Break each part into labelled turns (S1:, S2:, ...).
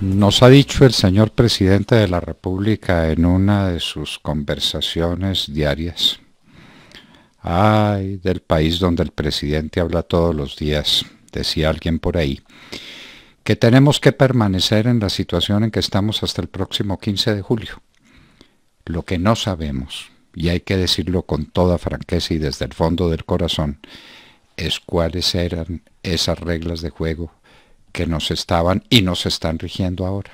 S1: Nos ha dicho el señor presidente de la República en una de sus conversaciones diarias. Ay, del país donde el presidente habla todos los días, decía alguien por ahí, que tenemos que permanecer en la situación en que estamos hasta el próximo 15 de julio. Lo que no sabemos, y hay que decirlo con toda franqueza y desde el fondo del corazón, es cuáles eran esas reglas de juego que nos estaban y nos están rigiendo ahora.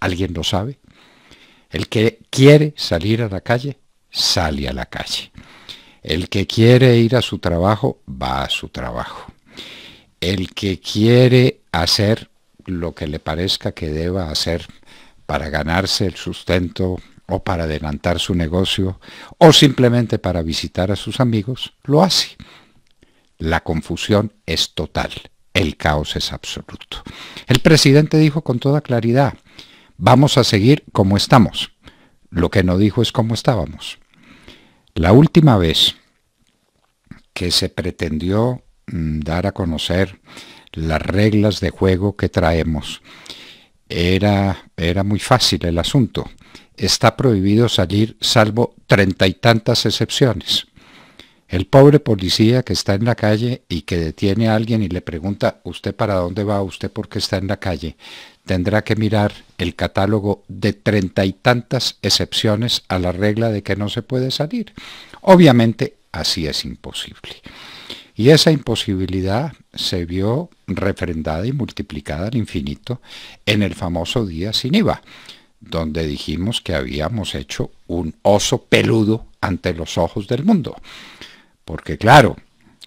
S1: ¿Alguien lo sabe? El que quiere salir a la calle, sale a la calle. El que quiere ir a su trabajo, va a su trabajo. El que quiere hacer lo que le parezca que deba hacer para ganarse el sustento o para adelantar su negocio o simplemente para visitar a sus amigos, lo hace. La confusión es total el caos es absoluto. El presidente dijo con toda claridad, vamos a seguir como estamos. Lo que no dijo es como estábamos. La última vez que se pretendió mm, dar a conocer las reglas de juego que traemos, era, era muy fácil el asunto. Está prohibido salir salvo treinta y tantas excepciones. El pobre policía que está en la calle y que detiene a alguien y le pregunta, ¿usted para dónde va? ¿Usted por qué está en la calle? Tendrá que mirar el catálogo de treinta y tantas excepciones a la regla de que no se puede salir. Obviamente, así es imposible. Y esa imposibilidad se vio refrendada y multiplicada al infinito en el famoso día sin IVA, donde dijimos que habíamos hecho un oso peludo ante los ojos del mundo. Porque claro,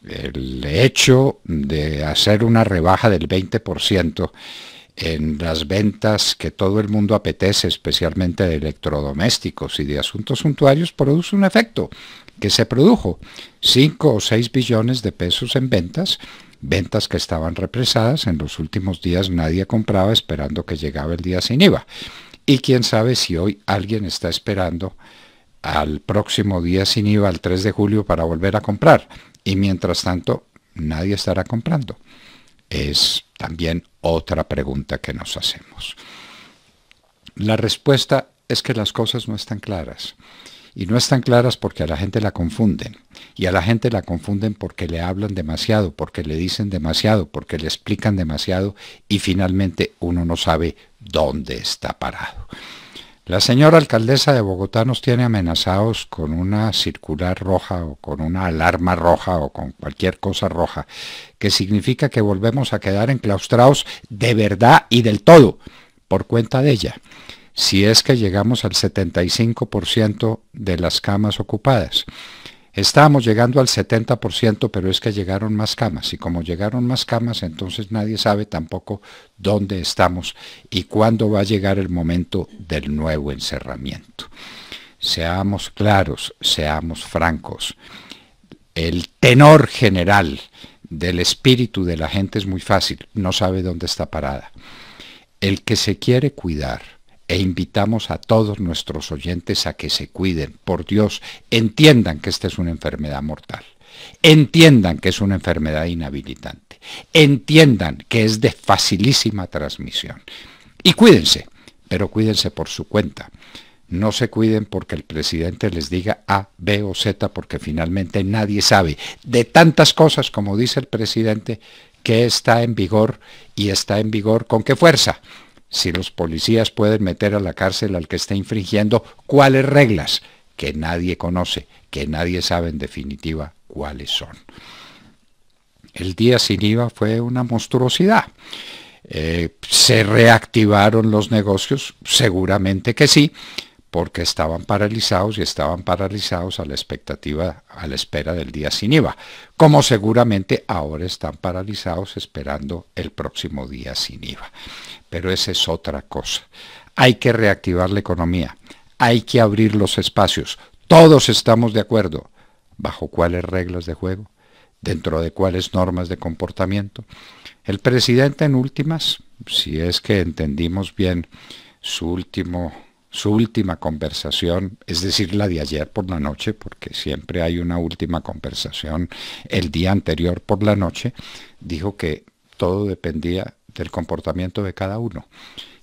S1: el hecho de hacer una rebaja del 20% en las ventas que todo el mundo apetece, especialmente de electrodomésticos y de asuntos suntuarios, produce un efecto que se produjo 5 o 6 billones de pesos en ventas, ventas que estaban represadas, en los últimos días nadie compraba esperando que llegaba el día sin IVA. Y quién sabe si hoy alguien está esperando al próximo día sin IVA, al 3 de julio, para volver a comprar. Y mientras tanto, nadie estará comprando. Es también otra pregunta que nos hacemos. La respuesta es que las cosas no están claras. Y no están claras porque a la gente la confunden. Y a la gente la confunden porque le hablan demasiado, porque le dicen demasiado, porque le explican demasiado y finalmente uno no sabe dónde está parado. La señora alcaldesa de Bogotá nos tiene amenazados con una circular roja o con una alarma roja o con cualquier cosa roja, que significa que volvemos a quedar enclaustrados de verdad y del todo por cuenta de ella, si es que llegamos al 75% de las camas ocupadas. Estábamos llegando al 70%, pero es que llegaron más camas y como llegaron más camas, entonces nadie sabe tampoco dónde estamos y cuándo va a llegar el momento del nuevo encerramiento. Seamos claros, seamos francos. El tenor general del espíritu de la gente es muy fácil, no sabe dónde está parada. El que se quiere cuidar, e invitamos a todos nuestros oyentes a que se cuiden. Por Dios, entiendan que esta es una enfermedad mortal. Entiendan que es una enfermedad inhabilitante. Entiendan que es de facilísima transmisión. Y cuídense, pero cuídense por su cuenta. No se cuiden porque el presidente les diga A, B o Z, porque finalmente nadie sabe de tantas cosas, como dice el presidente, que está en vigor y está en vigor con qué fuerza si los policías pueden meter a la cárcel al que está infringiendo, ¿cuáles reglas? Que nadie conoce, que nadie sabe en definitiva cuáles son. El día sin IVA fue una monstruosidad. Eh, ¿Se reactivaron los negocios? Seguramente que sí, porque estaban paralizados y estaban paralizados a la expectativa, a la espera del día sin IVA, como seguramente ahora están paralizados esperando el próximo día sin IVA. Pero esa es otra cosa. Hay que reactivar la economía, hay que abrir los espacios. Todos estamos de acuerdo. ¿Bajo cuáles reglas de juego? ¿Dentro de cuáles normas de comportamiento? El presidente en últimas, si es que entendimos bien su último su última conversación, es decir, la de ayer por la noche, porque siempre hay una última conversación el día anterior por la noche, dijo que todo dependía del comportamiento de cada uno,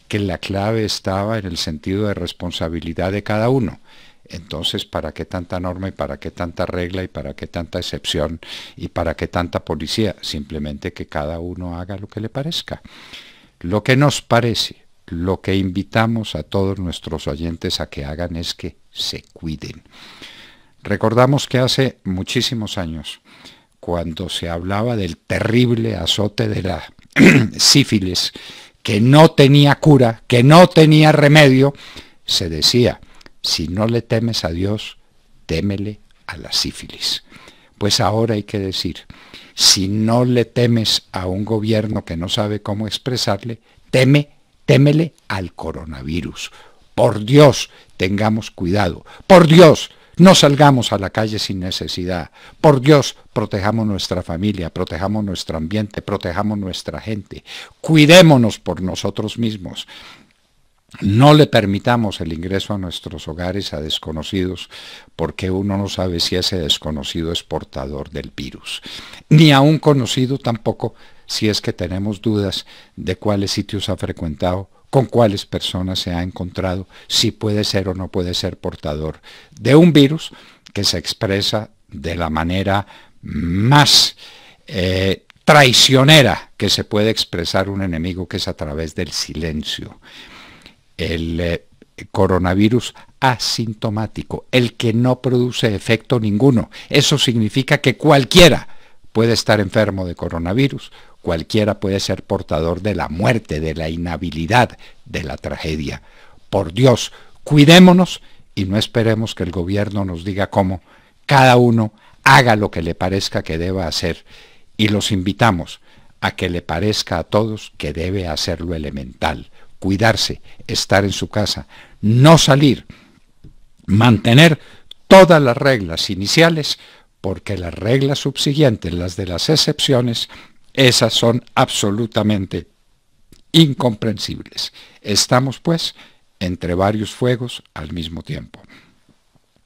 S1: que la clave estaba en el sentido de responsabilidad de cada uno. Entonces, ¿para qué tanta norma y para qué tanta regla y para qué tanta excepción y para qué tanta policía? Simplemente que cada uno haga lo que le parezca. Lo que nos parece lo que invitamos a todos nuestros oyentes a que hagan es que se cuiden. Recordamos que hace muchísimos años, cuando se hablaba del terrible azote de la sífilis, que no tenía cura, que no tenía remedio, se decía, si no le temes a Dios, témele a la sífilis. Pues ahora hay que decir, si no le temes a un gobierno que no sabe cómo expresarle, teme Témele al coronavirus. Por Dios, tengamos cuidado. Por Dios, no salgamos a la calle sin necesidad. Por Dios, protejamos nuestra familia, protejamos nuestro ambiente, protejamos nuestra gente. Cuidémonos por nosotros mismos. No le permitamos el ingreso a nuestros hogares a desconocidos porque uno no sabe si ese desconocido es portador del virus. Ni a un conocido tampoco si es que tenemos dudas de cuáles sitios ha frecuentado, con cuáles personas se ha encontrado, si puede ser o no puede ser portador de un virus que se expresa de la manera más eh, traicionera que se puede expresar un enemigo, que es a través del silencio. El eh, coronavirus asintomático, el que no produce efecto ninguno. Eso significa que cualquiera puede estar enfermo de coronavirus, cualquiera puede ser portador de la muerte, de la inhabilidad, de la tragedia. Por Dios, cuidémonos y no esperemos que el gobierno nos diga cómo. Cada uno haga lo que le parezca que deba hacer y los invitamos a que le parezca a todos que debe hacer lo elemental, cuidarse, estar en su casa, no salir, mantener todas las reglas iniciales porque las reglas subsiguientes, las de las excepciones, esas son absolutamente incomprensibles. Estamos, pues, entre varios fuegos al mismo tiempo.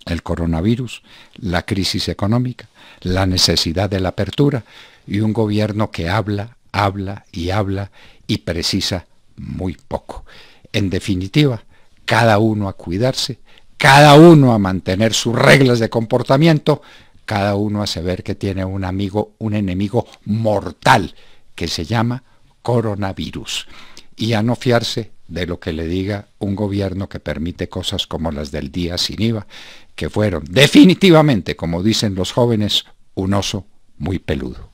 S1: El coronavirus, la crisis económica, la necesidad de la apertura y un gobierno que habla, habla y habla y precisa muy poco. En definitiva, cada uno a cuidarse, cada uno a mantener sus reglas de comportamiento cada uno hace ver que tiene un amigo, un enemigo mortal que se llama coronavirus. Y a no fiarse de lo que le diga un gobierno que permite cosas como las del día sin IVA, que fueron definitivamente, como dicen los jóvenes, un oso muy peludo.